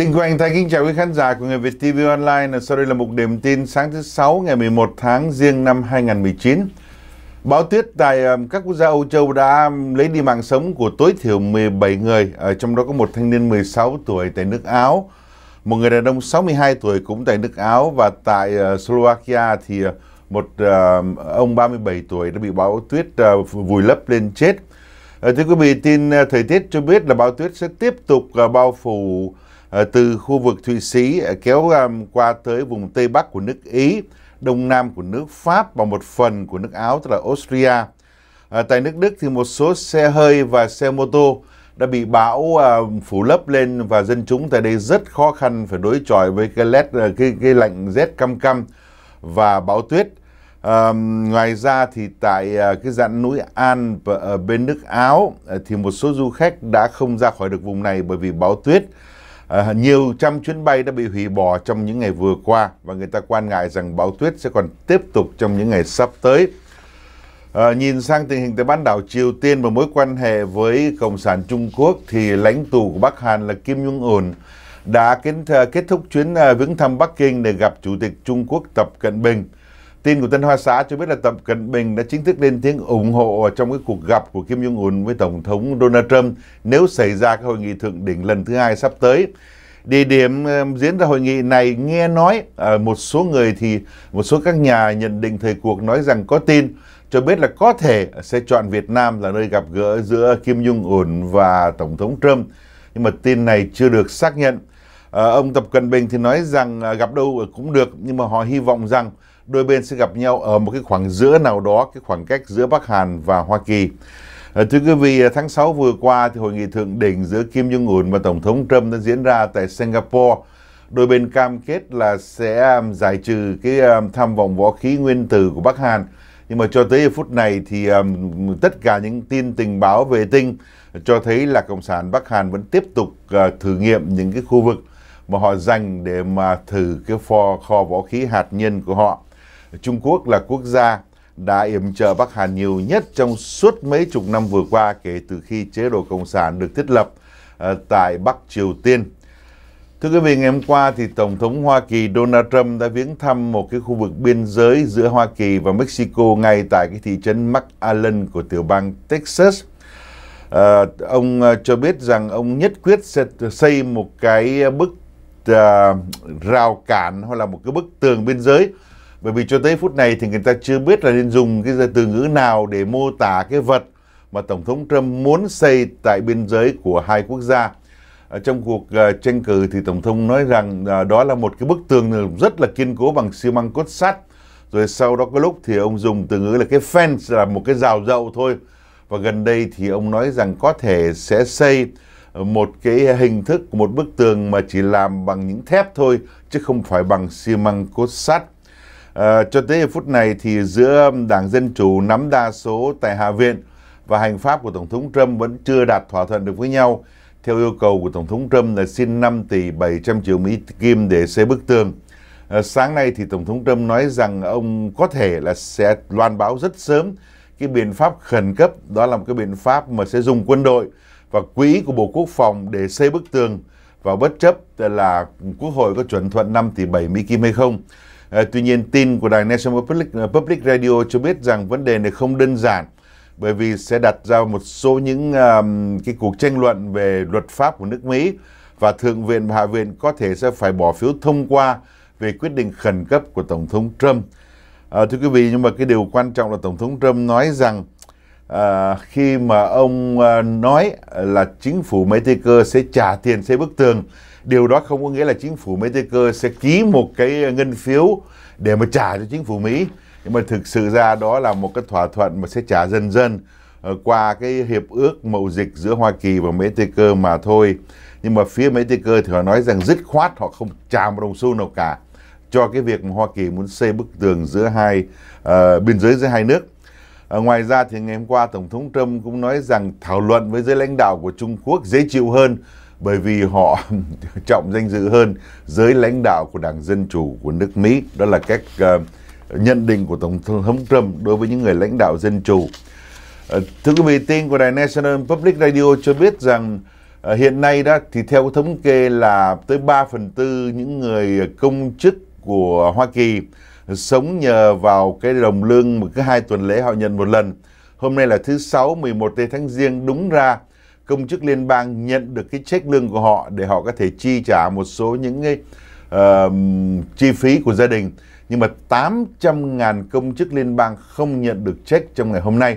Đình Quang Thái kính chào quý khán giả của Người Việt TV Online. Sau đây là một điểm tin sáng thứ Sáu ngày 11 tháng riêng năm 2019. Bão tuyết tại ờ, các quốc gia Âu Châu đã lấy đi mạng sống của tối thiểu 17 người, ở ờ, trong đó có một thanh niên 16 tuổi tại nước Áo, một người đàn ông 62 tuổi cũng tại nước Áo và tại ờ, Slovakia thì một ông 37 tuổi đã bị bão tuyết vùi lấp lên chết. Thưa quý vị, tin thời tiết cho biết là bão tuyết sẽ tiếp tục bao phủ Ờ, từ khu vực Thụy Sĩ ờ, kéo qua tới vùng Tây Bắc của nước Ý, Đông Nam của nước Pháp và một phần của nước Áo tức là Austria. Ờ, tại nước Đức thì một số xe hơi và xe mô tô đã bị bão phủ lấp lên và dân chúng tại đây rất khó khăn phải đối chọi với cái, led, cái, cái lạnh rét căm căm và bão tuyết. À, ngoài ra thì tại cái dãn núi An ở bên nước Áo thì một số du khách đã không ra khỏi được vùng này bởi vì bão tuyết. À, nhiều trăm chuyến bay đã bị hủy bỏ trong những ngày vừa qua và người ta quan ngại rằng bão tuyết sẽ còn tiếp tục trong những ngày sắp tới. À, nhìn sang tình hình tại bán đảo Triều Tiên và mối quan hệ với Cộng sản Trung Quốc thì lãnh tụ của Bắc Hàn là Kim Jong-un đã à, kết thúc chuyến à, viếng thăm Bắc Kinh để gặp Chủ tịch Trung Quốc Tập Cận Bình. Tin của Tân Hoa Xã cho biết là Tập Cận Bình đã chính thức lên tiếng ủng hộ trong cái cuộc gặp của Kim Jong-un với Tổng thống Donald Trump nếu xảy ra cái hội nghị thượng đỉnh lần thứ hai sắp tới. Địa điểm ờ, diễn ra hội nghị này nghe nói ờ, một số người thì một số các nhà nhận định thời cuộc nói rằng có tin cho biết là có thể sẽ chọn Việt Nam là nơi gặp gỡ giữa Kim Jong-un và Tổng thống Trump. Nhưng mà tin này chưa được xác nhận. Ờ, ông Tập Cận Bình thì nói rằng gặp đâu cũng được nhưng mà họ hy vọng rằng đôi bên sẽ gặp nhau ở một cái khoảng giữa nào đó, cái khoảng cách giữa Bắc Hàn và Hoa Kỳ. Ờ, thưa quý vị, ờ, tháng 6 vừa qua thì hội nghị thượng đỉnh giữa Kim Jong-un và Tổng thống Trump đã diễn ra tại Singapore. Đôi bên cam kết là sẽ giải trừ cái tham vọng võ khí nguyên tử của Bắc Hàn. Nhưng mà cho tới phút này thì tất cả những tin tình báo vệ tinh cho thấy là Cộng sản Bắc Hàn vẫn tiếp tục ờ, thử nghiệm những cái khu vực mà họ dành để mà thử cái kho, kho võ khí hạt nhân của họ. Trung Quốc là quốc gia đã yểm trợ Bắc Hàn nhiều nhất trong suốt mấy chục năm vừa qua kể từ khi chế độ Cộng sản được thiết lập ờ, tại Bắc Triều Tiên. Thưa quý vị, ngày hôm qua thì Tổng thống Hoa Kỳ Donald Trump đã viếng thăm một cái khu vực biên giới giữa Hoa Kỳ và Mexico ngay tại cái thị trấn McAllen của tiểu bang Texas. À, ông ờ, cho biết rằng ông nhất quyết sẽ xây một cái bức à, rào cản hoặc là một cái bức tường biên giới bởi vì cho tới phút này thì người ta chưa biết là nên dùng cái từ ngữ nào để mô tả cái vật mà Tổng thống Trump muốn xây tại biên giới của hai quốc gia. Ở trong cuộc ờ, tranh cử thì Tổng thống nói rằng ờ, đó là một cái bức tường rất là kiên cố bằng xi măng cốt sắt. Rồi sau đó có lúc thì ông dùng từ ngữ là cái fence là một cái rào dậu thôi. Và gần đây thì ông nói rằng có thể sẽ xây một cái hình thức, một bức tường mà chỉ làm bằng những thép thôi chứ không phải bằng xi măng cốt sắt. Ờ, cho tới phút này thì giữa Đảng Dân Chủ nắm đa số tại Hạ viện và hành pháp của Tổng thống Trump vẫn chưa đạt thỏa thuận được với nhau. Theo yêu cầu của Tổng thống Trump là xin 5 tỷ 700 triệu Mỹ kim để xây bức tường. Ờ, sáng nay thì Tổng thống Trump nói rằng ông có thể là sẽ loan báo rất sớm cái biện pháp khẩn cấp đó là một cái biện pháp mà sẽ dùng quân đội và quỹ của Bộ Quốc phòng để xây bức tường và bất chấp là Quốc hội có chuẩn thuận 5 tỷ 7 Mỹ Kim hay không. Ờ, tuy nhiên, tin của đài National Public, ờ, Public Radio cho biết rằng vấn đề này không đơn giản bởi vì sẽ đặt ra một số những um, cái cuộc tranh luận về luật pháp của nước Mỹ và Thượng viện và Hạ viện có thể sẽ phải bỏ phiếu thông qua về quyết định khẩn cấp của Tổng thống Trump. À, thưa quý vị, nhưng mà cái điều quan trọng là Tổng thống Trump nói rằng à, khi mà ông à, nói là chính phủ Mexico sẽ trả tiền xây bức tường điều đó không có nghĩa là chính phủ Mỹ Tây Cơ sẽ ký một cái ngân phiếu để mà trả cho chính phủ Mỹ nhưng mà thực sự ra đó là một cái thỏa thuận mà sẽ trả dần dần ờ, qua cái hiệp ước mậu dịch giữa Hoa Kỳ và Mỹ Tây Cơ mà thôi nhưng mà phía Mỹ Tây Cơ thì họ nói rằng dứt khoát họ không trả một đồng xu nào cả cho cái việc mà Hoa Kỳ muốn xây bức tường giữa hai uh, biên giới giữa hai nước uh, ngoài ra thì ngày hôm qua Tổng thống Trump cũng nói rằng thảo luận với giới lãnh đạo của Trung Quốc dễ chịu hơn bởi vì họ trọng danh dự hơn giới lãnh đạo của Đảng Dân Chủ của nước Mỹ. Đó là cách uh, nhận định của Tổng thống Trump đối với những người lãnh đạo dân chủ. Uh, thưa quý vị, tin của đài National Public Radio cho biết rằng uh, hiện nay đó thì theo thống kê là tới 3 phần tư những người công chức của Hoa Kỳ sống nhờ vào cái đồng lương một cái hai tuần lễ họ nhận một lần. Hôm nay là thứ Sáu 11 tháng riêng đúng ra công chức liên bang nhận được cái check lương của họ để họ có thể chi trả một số những cái uh, chi phí của gia đình. Nhưng mà 800.000 công chức liên bang không nhận được check trong ngày hôm nay.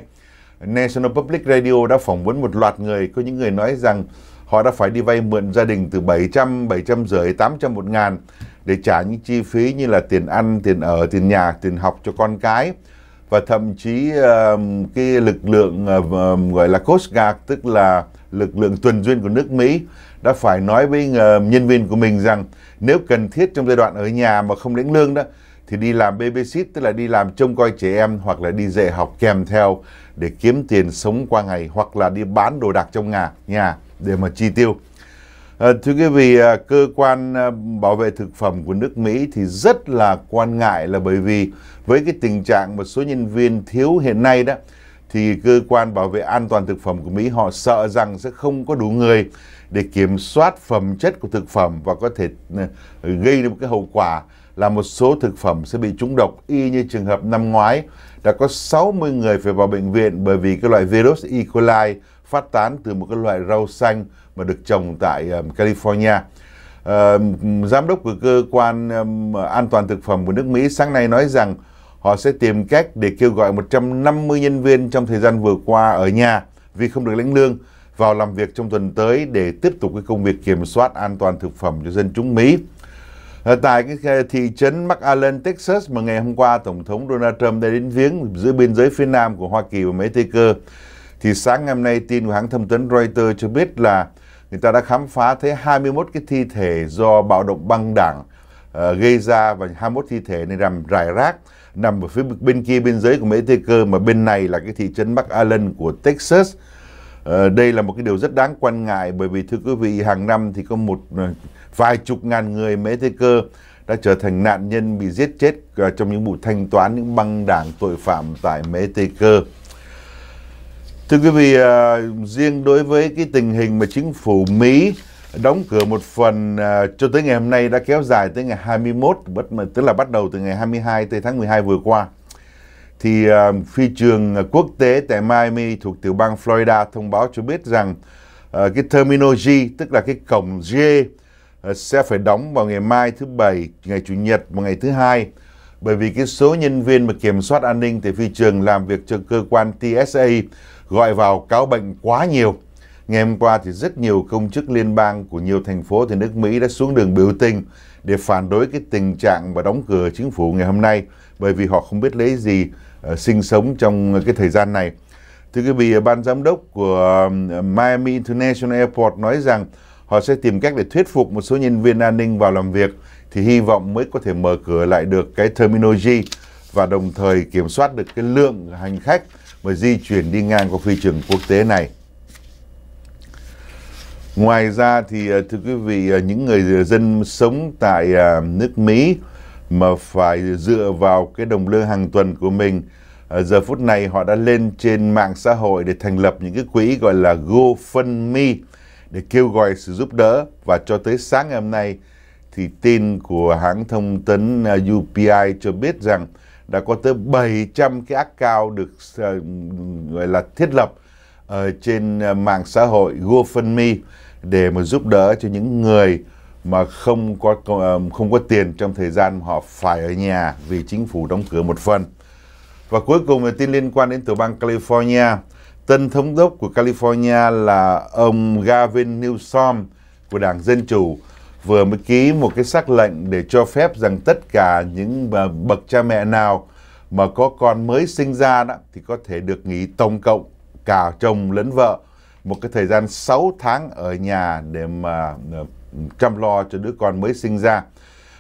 National Public Radio đã phỏng vấn một loạt người, có những người nói rằng họ đã phải đi vay mượn gia đình từ 700, 700 rưỡi, 800, một ngàn để trả những chi phí như là tiền ăn, tiền ở, tiền nhà, tiền học cho con cái và thậm chí um, cái lực lượng um, gọi là Coast Guard tức là lực lượng tuần duyên của nước Mỹ đã phải nói với uh, nhân viên của mình rằng nếu cần thiết trong giai đoạn ở nhà mà không lĩnh lương đó thì đi làm babysit tức là đi làm trông coi trẻ em hoặc là đi dạy học kèm theo để kiếm tiền sống qua ngày hoặc là đi bán đồ đạc trong nhà nhà để mà chi tiêu À, thưa quý vị, à, cơ quan à, bảo vệ thực phẩm của nước Mỹ thì rất là quan ngại là bởi vì với cái tình trạng một số nhân viên thiếu hiện nay đó thì cơ quan bảo vệ an toàn thực phẩm của Mỹ họ sợ rằng sẽ không có đủ người để kiểm soát phẩm chất của thực phẩm và có thể ừ, gây ra một cái hậu quả là một số thực phẩm sẽ bị trúng độc y như trường hợp năm ngoái đã có 60 người phải vào bệnh viện bởi vì cái loại virus E. coli phát tán từ một cái loại rau xanh mà được trồng tại um, California. Uh, giám đốc của cơ quan um, an toàn thực phẩm của nước Mỹ sáng nay nói rằng họ sẽ tìm cách để kêu gọi 150 nhân viên trong thời gian vừa qua ở nhà vì không được lãnh lương vào làm việc trong tuần tới để tiếp tục cái công việc kiểm soát an toàn thực phẩm cho dân chúng Mỹ. Ờ, tại cái thị trấn McAllen, Texas mà ngày hôm qua Tổng thống Donald Trump đã đến viếng giữa biên giới phía nam của Hoa Kỳ và Mỹ Tây Cơ thì sáng ngày hôm nay tin của hãng thông tấn Reuters cho biết là người ta đã khám phá thấy 21 cái thi thể do bạo động băng đảng uh, gây ra và 21 thi thể này nằm rải rác nằm ở phía bên kia biên giới của Mỹ Tây Cơ mà bên này là cái thị trấn Bắc Allen của Texas. Uh, đây là một cái điều rất đáng quan ngại bởi vì thưa quý vị hàng năm thì có một ờ, vài chục ngàn người Mỹ Tây Cơ đã trở thành nạn nhân bị giết chết trong những vụ thanh toán những băng đảng tội phạm tại Mỹ Tây Cơ. Thưa quý vị, à, riêng đối với cái tình hình mà chính phủ Mỹ đóng cửa một phần à, cho tới ngày hôm nay đã kéo dài tới ngày 21, bất, tức là bắt đầu từ ngày 22 tới tháng 12 vừa qua. Thì à, phi trường quốc tế tại Miami thuộc tiểu bang Florida thông báo cho biết rằng à, cái Terminal G, tức là cái cổng G, à, sẽ phải đóng vào ngày mai thứ Bảy, ngày Chủ nhật và ngày thứ Hai bởi vì cái số nhân viên mà kiểm soát an ninh tại phi trường làm việc cho cơ quan TSA gọi vào cáo bệnh quá nhiều. Ngày hôm qua thì rất nhiều công chức liên bang của nhiều thành phố thì nước Mỹ đã xuống đường biểu tình để phản đối cái tình trạng và đóng cửa chính phủ ngày hôm nay bởi vì họ không biết lấy gì uh, sinh sống trong cái thời gian này. Thưa quý vị, ban giám đốc của Miami International Airport nói rằng họ sẽ tìm cách để thuyết phục một số nhân viên an ninh vào làm việc thì hy vọng mới có thể mở cửa lại được cái terminal G và đồng thời kiểm soát được cái lượng hành khách mà di chuyển đi ngang qua phi trường quốc tế này. Ngoài ra thì à, thưa quý vị à, những người dân sống tại à, nước Mỹ mà phải dựa vào cái đồng lương hàng tuần của mình giờ phút này họ đã lên trên mạng xã hội để thành lập những cái quỹ gọi là GoFundMe để kêu gọi sự giúp đỡ và cho tới sáng ngày hôm nay thì tin của hãng thông tấn UPI cho biết rằng đã có tới 700 cái account được ờ, gọi là thiết lập ở trên ờ, mạng xã hội GoFundMe để mà giúp đỡ cho những người mà không có ờ, không có tiền trong thời gian họ phải ở nhà vì chính phủ đóng cửa một phần. Và cuối cùng là tin liên quan đến tiểu bang California. Tân thống đốc của California là ông Gavin Newsom của Đảng Dân Chủ vừa mới ký một cái sắc lệnh để cho phép rằng tất cả những bậc cha mẹ nào mà có con mới sinh ra đó thì có thể được nghỉ tổng cộng cả chồng lẫn vợ một cái thời gian 6 tháng ở nhà để mà ờ, chăm lo cho đứa con mới sinh ra.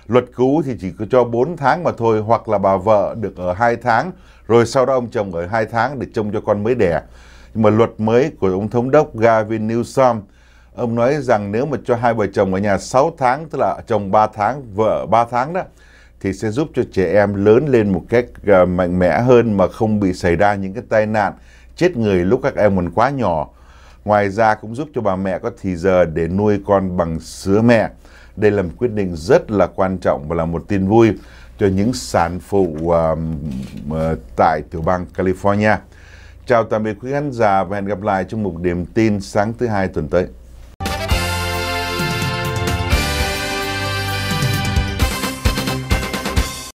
Luật cũ thì chỉ có cho 4 tháng mà thôi hoặc là bà vợ được ở 2 tháng rồi sau đó ông chồng ở 2 tháng để trông cho con mới đẻ. Nhưng mà luật mới của ông thống đốc Gavin Newsom ông nói rằng nếu mà cho hai vợ chồng ở nhà 6 tháng tức là chồng 3 tháng vợ 3 tháng đó thì sẽ giúp cho trẻ em lớn lên một cách à, mạnh mẽ hơn mà không bị xảy ra những cái tai nạn chết người lúc các em còn quá nhỏ. Ngoài ra cũng giúp cho bà mẹ có thì giờ để nuôi con bằng sữa mẹ. Đây là một quyết định rất là quan trọng và là một tin vui cho những sản phụ uh, tại tiểu bang California. Chào tạm biệt quý khán giả và hẹn gặp lại trong một điểm tin sáng thứ hai tuần tới.